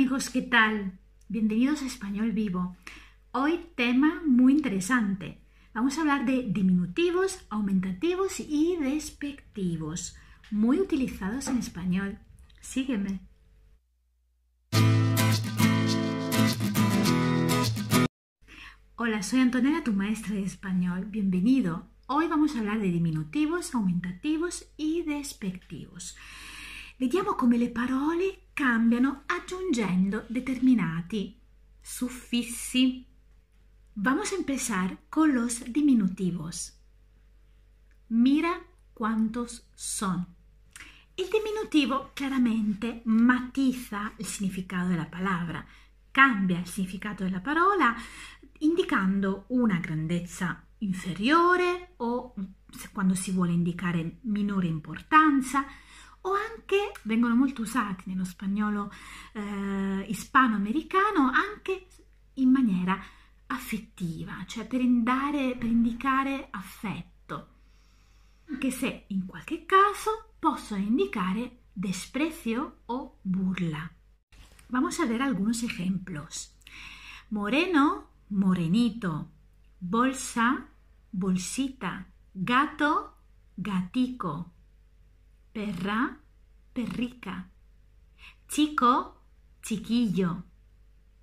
amigos, ¿qué tal? Bienvenidos a Español Vivo. Hoy tema muy interesante. Vamos a hablar de diminutivos, aumentativos y despectivos, muy utilizados en español. Sígueme. Hola, soy Antonella, tu maestra de español. Bienvenido. Hoy vamos a hablar de diminutivos, aumentativos y despectivos. Vediamo come le parole cambiano aggiungendo determinati suffissi. Vamos a empezar con los diminutivos. Mira quantos son. Il diminutivo chiaramente matiza il significato della parola, cambia il significato della parola indicando una grandezza inferiore o quando si vuole indicare minore importanza, o anche vengono molto usati nello spagnolo eh, ispanoamericano anche in maniera affettiva, cioè per, indare, per indicare affetto, anche se in qualche caso possono indicare desprezio o burla. Vamos a ver algunos ejemplos. Moreno, morenito. Bolsa, bolsita. Gato, gatico. perra, perrica, chico, chiquillo,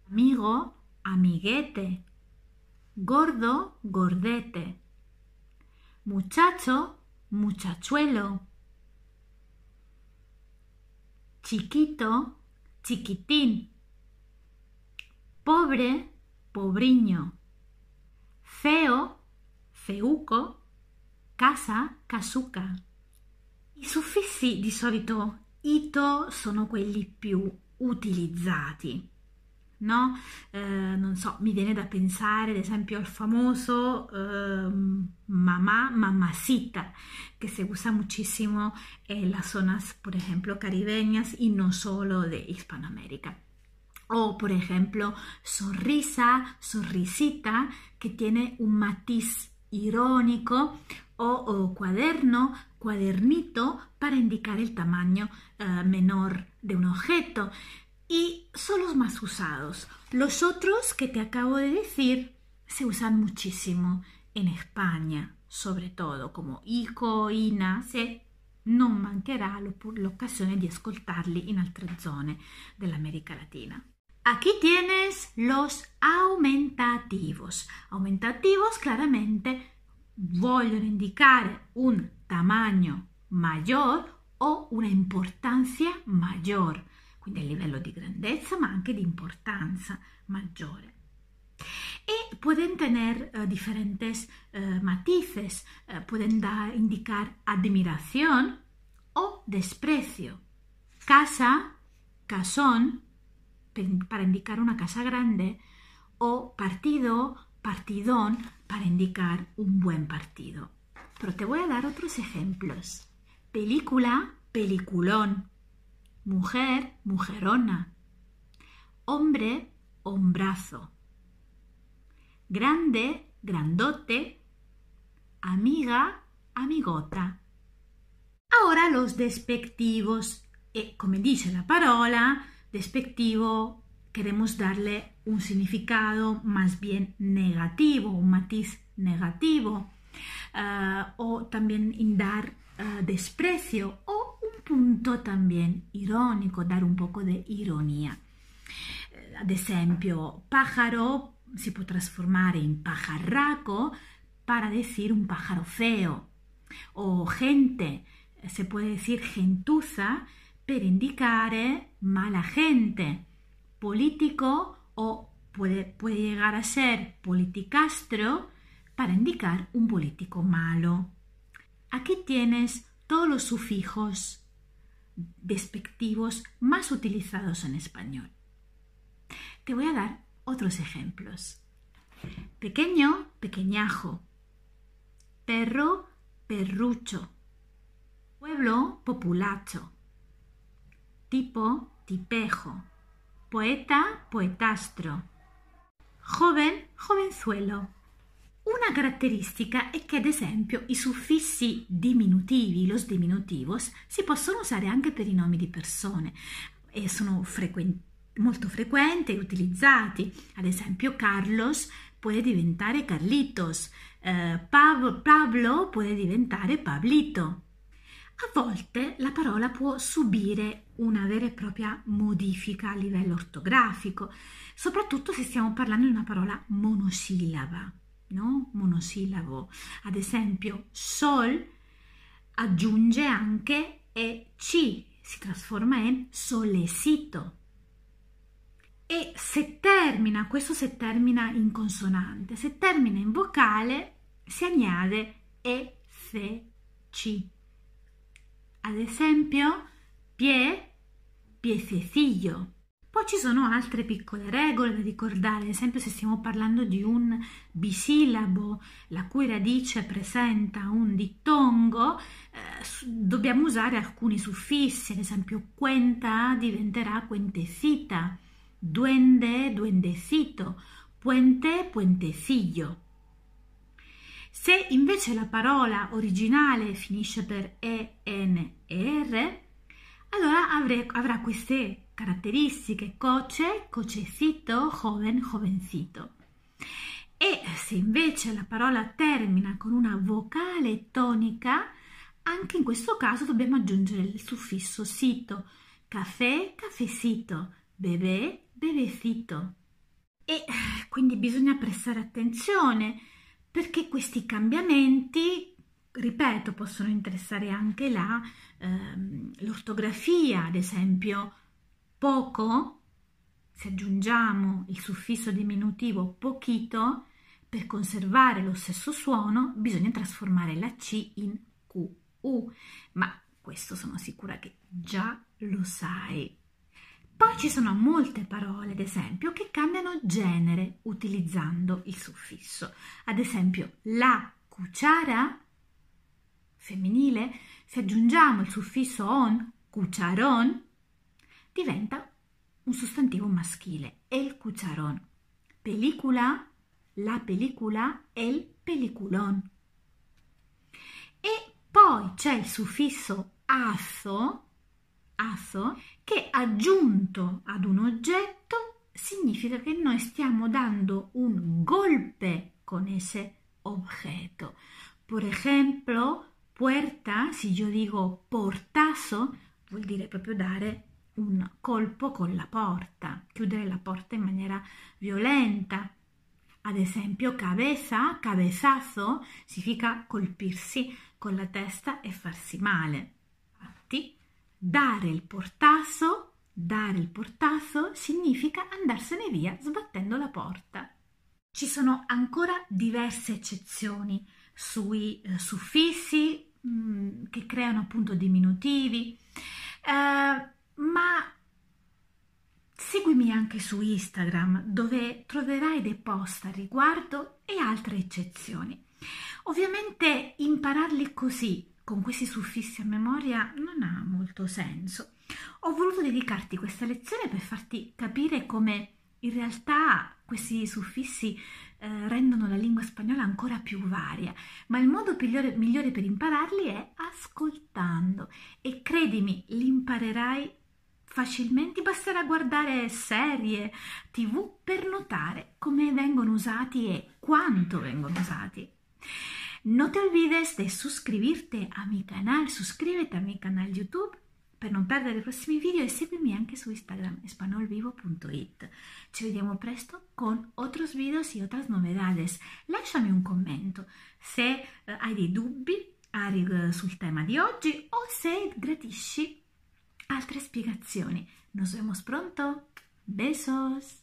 amigo, amiguete, gordo, gordete, muchacho, muchachuelo, chiquito, chiquitín, pobre, pobriño, feo, feuco, casa, casuca. I suffissi di solito ito sono quelli più utilizzati. No? Eh, non so, mi viene da pensare ad esempio al famoso eh, mamá, mamacita, che si usa moltissimo en las zonas, por ejemplo, caribeñas e non solo de Hispanoamérica. O, por esempio, sonrisa, sonrisita, che tiene un matiz irónico o, cuaderno, cuadernito, para indicar el tamaño eh, menor de un objeto. Y son los más usados. Los otros que te acabo de decir se usan muchísimo en España, sobre todo como ICO, INA, se non mancherà l'occasione di ascoltarli in altre zone dell'America Latina. Aquí tienes los aumentativos. Aumentativos claramente vogliono indicar un tamaño mayor o una importancia mayor, quindi nivel livello di grandezza ma anche importancia mayor. Y e pueden tener eh, diferentes eh, matices, eh, pueden indicar admiración o desprecio. Casa, casón, para indicar una casa grande o partido, partidón para indicar un buen partido. Pero te voy a dar otros ejemplos. Película, peliculón. Mujer, mujerona. Hombre, hombrazo. Grande, grandote. Amiga, amigota. Ahora los despectivos. Eh, como dice la parola, despectivo, queremos darle un significado más bien negativo, un matiz negativo, eh, o también dar eh, desprecio o un punto también irónico, dar un poco de ironía. ad eh, esempio, pájaro se puede transformar en pajarraco para decir un pájaro feo, o gente, se puede decir gentuza per indicare mala gente. Político o puede, puede llegar a ser politicastro para indicar un político malo. Aquí tienes todos los sufijos despectivos más utilizados en español. Te voy a dar otros ejemplos. Pequeño, pequeñajo. Perro, perrucho. Pueblo, populacho. tipo tipejo, poeta poetastro, joven jovenzuelo. Una caratteristica è che ad esempio i suffissi diminutivi, los diminutivos, si possono usare anche per i nomi di persone e sono frequen- molto frequenti e utilizzati. Ad esempio Carlos può diventare Carlitos, eh, Pablo può diventare Pablito. A volte la parola può subire una vera e propria modifica a livello ortografico, soprattutto se stiamo parlando di una parola monosillaba, no? Monosillabo. Ad esempio, sol aggiunge anche e ci si trasforma in solesito. E se termina, questo se termina in consonante, se termina in vocale si añade e, se, ci. Ad esempio, pie, piececillo. Poi ci sono altre piccole regole da ricordare, ad esempio se stiamo parlando di un bisillabo la cui radice presenta un dittongo, eh, dobbiamo usare alcuni suffissi, ad esempio quenta diventerà quentecita, duende, duendecito, puente, puentecillo. Se invece la parola originale finisce per ENER, allora avre, avrà queste caratteristiche coce, cocecito, joven, jovencito. E se invece la parola termina con una vocale tonica, anche in questo caso dobbiamo aggiungere il suffisso sito, caffè, caffesito, bebè, bevesito. E quindi bisogna prestare attenzione perché questi cambiamenti ripeto, possono interessare anche là ehm, l'ortografia, ad esempio, poco, se aggiungiamo il suffisso diminutivo pochito, per conservare lo stesso suono bisogna trasformare la C in Q, ma questo sono sicura che già lo sai. Poi ci sono molte parole, ad esempio, che cambiano genere utilizzando il suffisso. Ad esempio, la cuciara femminile, se aggiungiamo il suffisso on, cucharon, diventa un sostantivo maschile, el cucharon. Pellicula, la pellicula, el peliculon. E poi c'è il suffisso asso, aso, che aggiunto ad un oggetto significa che noi stiamo dando un golpe con ese oggetto. Por ejemplo, puerta, se io dico portazo, vuol dire proprio dare un colpo con la porta, chiudere la porta in maniera violenta. Ad esempio, cabeza, cabezazo, significa colpirsi con la testa e farsi male. Infatti, Dare il portasso, dare il portasso significa andarsene via sbattendo la porta. Ci sono ancora diverse eccezioni sui eh, suffissi mh, mm, che creano appunto diminutivi, eh, ma seguimi anche su Instagram dove troverai dei post al riguardo e altre eccezioni. Ovviamente impararli così con questi suffissi a memoria non ha molto senso. Ho voluto dedicarti questa lezione per farti capire come in realtà questi suffissi eh, rendono la lingua spagnola ancora più varia, ma il modo migliore, migliore per impararli è ascoltando e credimi, li imparerai facilmente, basterà guardare serie tv per notare come vengono usati e quanto vengono usati. No te olvides de suscribirte a mi canal, suscríbete a mi canal YouTube para no perder los próximos video y sígueme anche su Instagram espanolvivo.it. Nos vemos presto con otros videos y otras novedades. Lasciami un comentario se eh, hai dei sobre el tema de hoy o se gratisci otras explicaciones. Nos vemos pronto. Besos.